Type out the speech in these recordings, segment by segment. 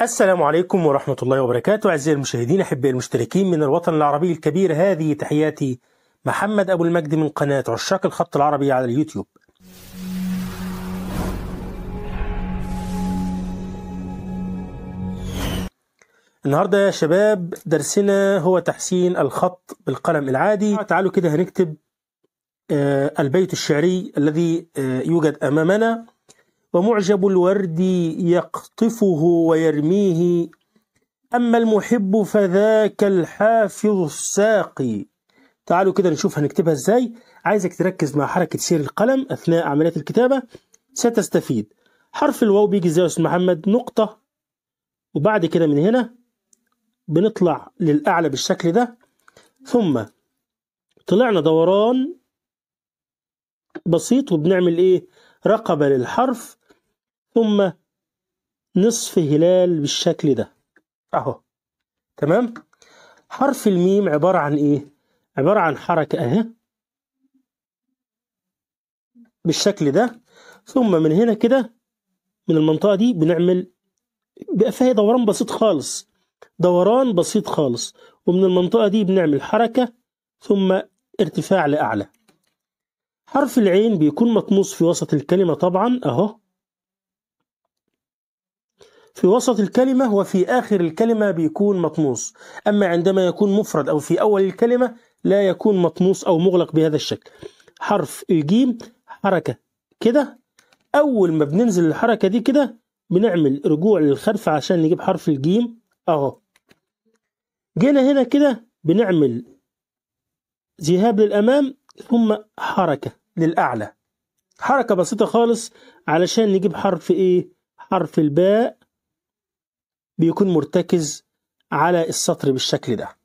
السلام عليكم ورحمة الله وبركاته أعزائي المشاهدين أحبائي المشتركين من الوطن العربي الكبير هذه تحياتي محمد أبو المجد من قناة عشاق الخط العربي على اليوتيوب النهاردة يا شباب درسنا هو تحسين الخط بالقلم العادي تعالوا كده هنكتب آه، البيت الشعري الذي آه، يوجد أمامنا ومعجب الورد يقطفه ويرميه أما المحب فذاك الحافظ الساقي تعالوا كده نشوف هنكتبها ازاي عايزك تركز مع حركة سير القلم أثناء عملية الكتابة ستستفيد حرف الواو بيجي ازاي يا أستاذ محمد نقطة وبعد كده من هنا بنطلع للأعلى بالشكل ده ثم طلعنا دوران بسيط وبنعمل ايه رقبة للحرف ثم نصف هلال بالشكل ده اهو تمام حرف الميم عبارة عن ايه عبارة عن حركة اهي بالشكل ده ثم من هنا كده من المنطقة دي بنعمل بقى فيها دوران بسيط خالص دوران بسيط خالص ومن المنطقة دي بنعمل حركة ثم ارتفاع لأعلى حرف العين بيكون مطموس في وسط الكلمة طبعا أهو في وسط الكلمة وفي آخر الكلمة بيكون مطموس أما عندما يكون مفرد أو في أول الكلمة لا يكون مطموس أو مغلق بهذا الشكل حرف الجيم حركة كده أول ما بننزل الحركة دي كده بنعمل رجوع للخلف عشان نجيب حرف الجيم أهو جينا هنا كده بنعمل ذهاب للأمام ثم حركة للأعلى حركة بسيطة خالص علشان نجيب حرف إيه؟ حرف الباء بيكون مرتكز على السطر بالشكل ده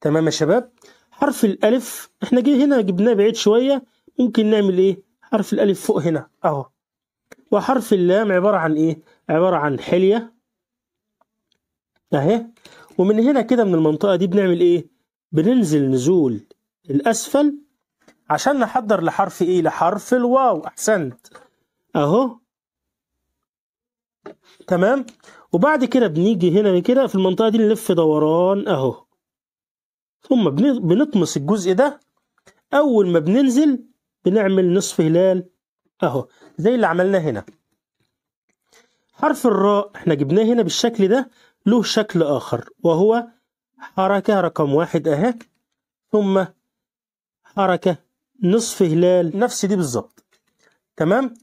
تمام يا شباب حرف الألف إحنا جي هنا جبناه بعيد شوية ممكن نعمل إيه؟ حرف الألف فوق هنا أهو وحرف اللام عبارة عن إيه؟ عبارة عن حلية أهي ومن هنا كده من المنطقة دي بنعمل إيه؟ بننزل نزول الأسفل عشان نحضر لحرف ايه لحرف الواو احسنت اهو تمام وبعد كده بنيجي هنا كده في المنطقه دي نلف دوران اهو ثم بنطمس الجزء ده اول ما بننزل بنعمل نصف هلال اهو زي اللي عملناه هنا حرف الراء احنا جبناه هنا بالشكل ده له شكل اخر وهو حركه رقم واحد اهي ثم حركه نصف هلال نفس دي بالظبط تمام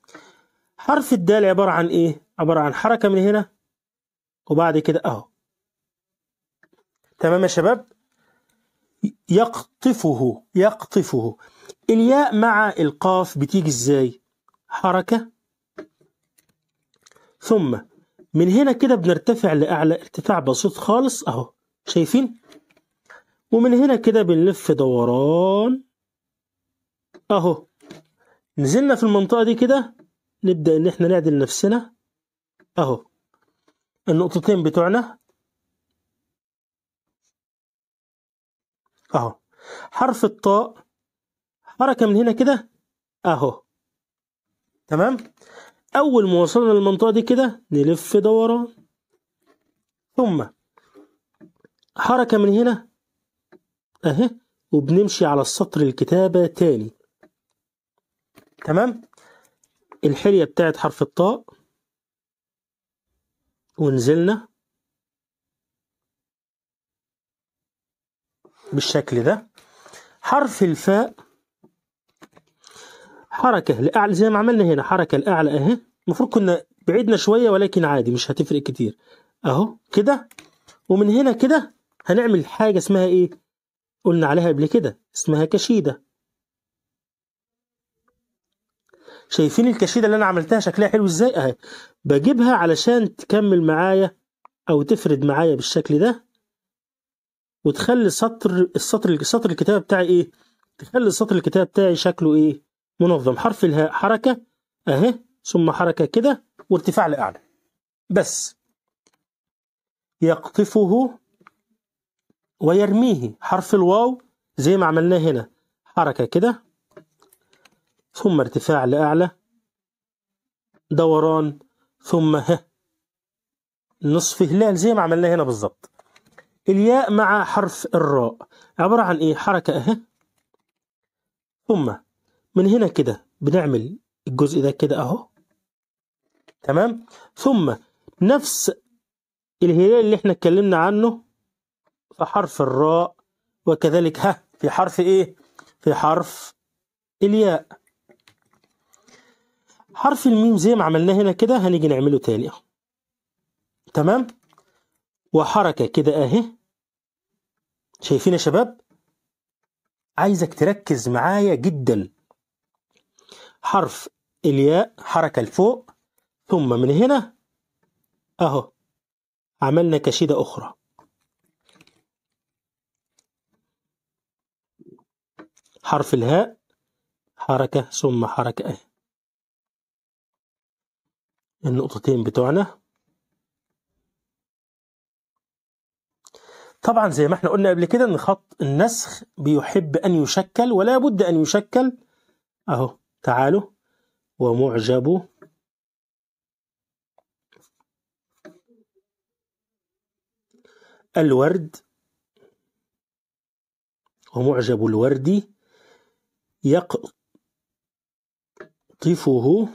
حرف الدال عبارة عن ايه عبارة عن حركة من هنا وبعد كده اهو تمام يا شباب يقطفه يقطفه الياء مع القاف بتيجي ازاي حركة ثم من هنا كده بنرتفع لأعلى ارتفاع بسيط خالص اهو شايفين ومن هنا كده بنلف دوران اهو نزلنا في المنطقة دي كده نبدأ ان احنا نعدل نفسنا اهو النقطتين بتوعنا اهو حرف الطاء حركة من هنا كده اهو تمام اول ما وصلنا للمنطقة دي كده نلف دوران ثم حركة من هنا اهي وبنمشي على السطر الكتابة تاني تمام الحلية بتاعت حرف الطاء ونزلنا بالشكل ده حرف الفاء حركة لأعلى زي ما عملنا هنا حركة لأعلى أهي المفروض كنا بعدنا شوية ولكن عادي مش هتفرق كتير أهو كده ومن هنا كده هنعمل حاجة اسمها إيه؟ قلنا عليها قبل كده اسمها كشيدة شايفين الكشيده اللي انا عملتها شكلها حلو ازاي اهي بجيبها علشان تكمل معايا او تفرد معايا بالشكل ده وتخلي سطر السطر سطر الكتابه بتاعي ايه تخلي سطر الكتابه بتاعي شكله ايه منظم حرف الهاء حركه اهي ثم حركه كده وارتفاع لاعلى بس يقطفه ويرميه حرف الواو زي ما عملناه هنا حركه كده ثم ارتفاع لأعلى دوران ثم ه نصف هلال زي ما عملناه هنا بالظبط الياء مع حرف الراء عبارة عن إيه حركة أه ثم من هنا كده بنعمل الجزء ده كده أهو تمام ثم نفس الهلال اللي احنا اتكلمنا عنه في حرف الراء وكذلك ه في حرف إيه في حرف الياء حرف الميم زي ما عملناه هنا كده هنيجي نعمله تاني اهو تمام وحركه كده اهي شايفين يا شباب عايزك تركز معايا جدا حرف الياء حركه لفوق ثم من هنا اهو عملنا كشيده اخرى حرف الهاء حركه ثم حركه اهي النقطتين بتوعنا طبعا زي ما احنا قلنا قبل كده ان خط النسخ بيحب ان يشكل ولا بد ان يشكل اهو تعالوا ومعجب الورد ومعجب الورد يقطفه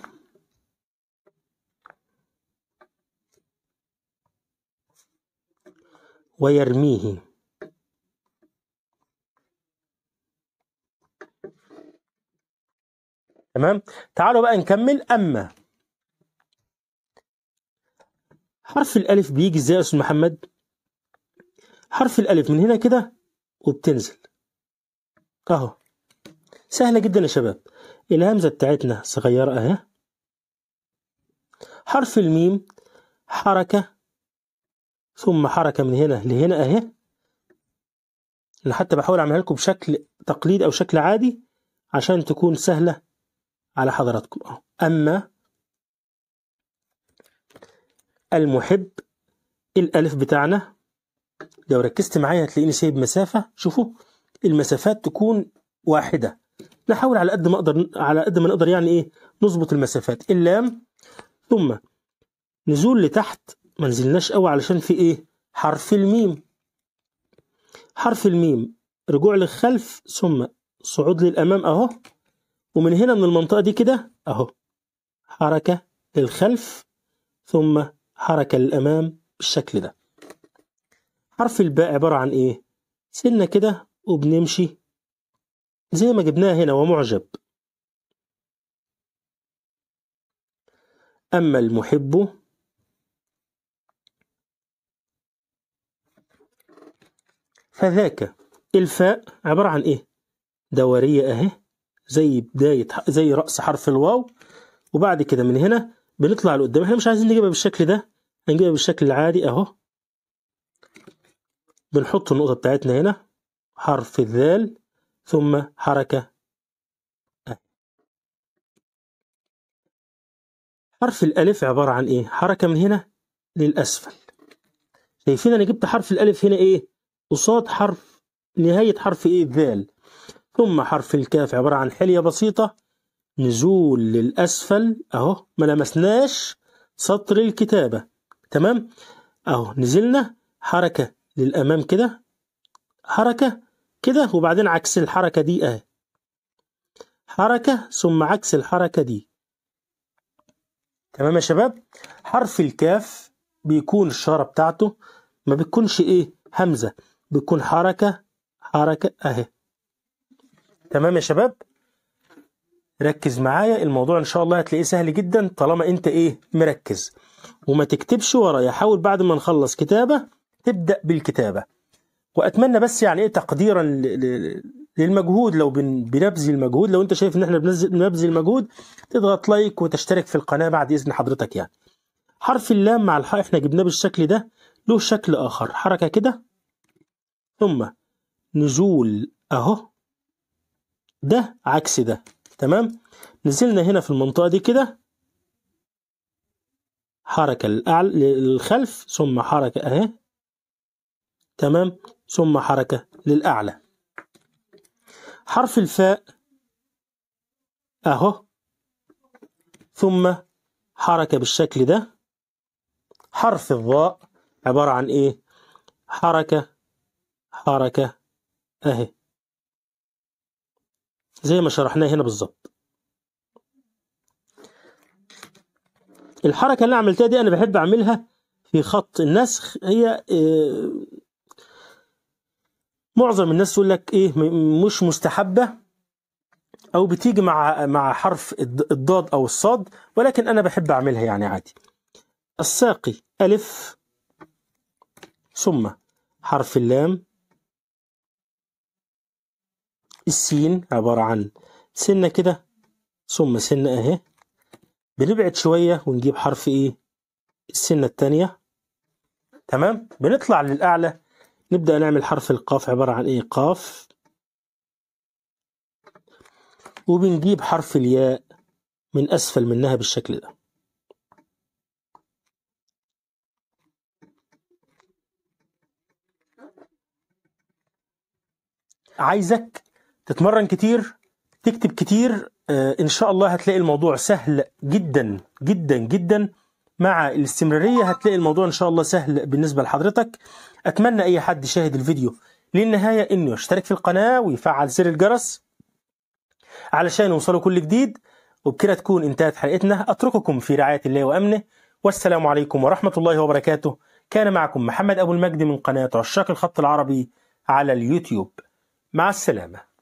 ويرميه تمام تعالوا بقى نكمل أما حرف الألف بيجي إزاي يا أستاذ محمد حرف الألف من هنا كده وبتنزل أهو سهلة جدا يا شباب الهمزة بتاعتنا صغيرة أهي حرف الميم حركة ثم حركة من هنا لهنا أهي انا حتى بحاول أعملها لكم بشكل تقليد أو شكل عادي عشان تكون سهلة على حضراتكم أما المحب الألف بتاعنا لو ركزت معايا هتلاقيني سايب مسافة شوفوا المسافات تكون واحدة نحاول على قد ما أقدر على قد ما نقدر يعني إيه نظبط المسافات اللام ثم نزول لتحت ما نزلناش قوي علشان في ايه حرف الميم حرف الميم رجوع للخلف ثم صعود للامام اهو ومن هنا من المنطقه دي كده اهو حركه للخلف ثم حركه للامام بالشكل ده حرف الباء عباره عن ايه سنه كده وبنمشي زي ما جبناها هنا ومعجب اما المحب فذاك الفاء عبارة عن إيه؟ دورية أهي زي بداية زي رأس حرف الواو وبعد كده من هنا بنطلع لقدام احنا مش عايزين نجيبها بالشكل ده هنجيبها بالشكل العادي أهو بنحط النقطة بتاعتنا هنا حرف الذال ثم حركة حرف الألف عبارة عن إيه؟ حركة من هنا للأسفل شايفين أنا جبت حرف الألف هنا إيه؟ قصاد حرف نهاية حرف إيه ذال ثم حرف الكاف عبارة عن حلية بسيطة نزول للأسفل أهو ما لمسناش سطر الكتابة تمام أهو نزلنا حركة للأمام كده حركة كده وبعدين عكس الحركة دي أهي حركة ثم عكس الحركة دي تمام يا شباب حرف الكاف بيكون الشارة بتاعته ما بتكونش إيه همزة بتكون حركة حركة أهي تمام يا شباب ركز معايا الموضوع إن شاء الله هتلاقيه سهل جدا طالما أنت إيه مركز وما تكتبش ورايا حاول بعد ما نخلص كتابة تبدأ بالكتابة وأتمنى بس يعني إيه تقديرا للمجهود لو بنبذل المجهود لو أنت شايف إن إحنا بنبذل المجهود تضغط لايك وتشترك في القناة بعد إذن حضرتك يعني حرف اللام مع الحاء إحنا جبناه بالشكل ده له شكل آخر حركة كده ثم نزول أهو ده عكس ده تمام نزلنا هنا في المنطقة دي كده حركة للأعلى للخلف ثم حركة أهي تمام ثم حركة للأعلى حرف الفاء أهو ثم حركة بالشكل ده حرف الضاء عبارة عن إيه حركة حركة أهي زي ما شرحناه هنا بالظبط الحركة اللي عملتها دي أنا بحب أعملها في خط النسخ هي آه، معظم الناس تقول لك إيه مش مستحبة أو بتيجي مع مع حرف الضاد أو الصاد ولكن أنا بحب أعملها يعني عادي الساقي ألف ثم حرف اللام السين عبارة عن سنة كده ثم سنة اهي بنبعد شوية ونجيب حرف ايه السنة التانية تمام بنطلع للأعلى نبدأ نعمل حرف القاف عبارة عن ايه قاف وبنجيب حرف الياء من أسفل منها بالشكل ده عايزك تتمرن كتير تكتب كتير آه، ان شاء الله هتلاقي الموضوع سهل جدا جدا جدا مع الاستمرارية هتلاقي الموضوع ان شاء الله سهل بالنسبة لحضرتك اتمنى اي حد شاهد الفيديو للنهاية انه يشترك في القناة ويفعل زر الجرس علشان يوصله كل جديد وبكده تكون انتهت حلقتنا اترككم في رعاية الله وامنه والسلام عليكم ورحمة الله وبركاته كان معكم محمد ابو المجد من قناة عشاق الخط العربي على اليوتيوب مع السلامة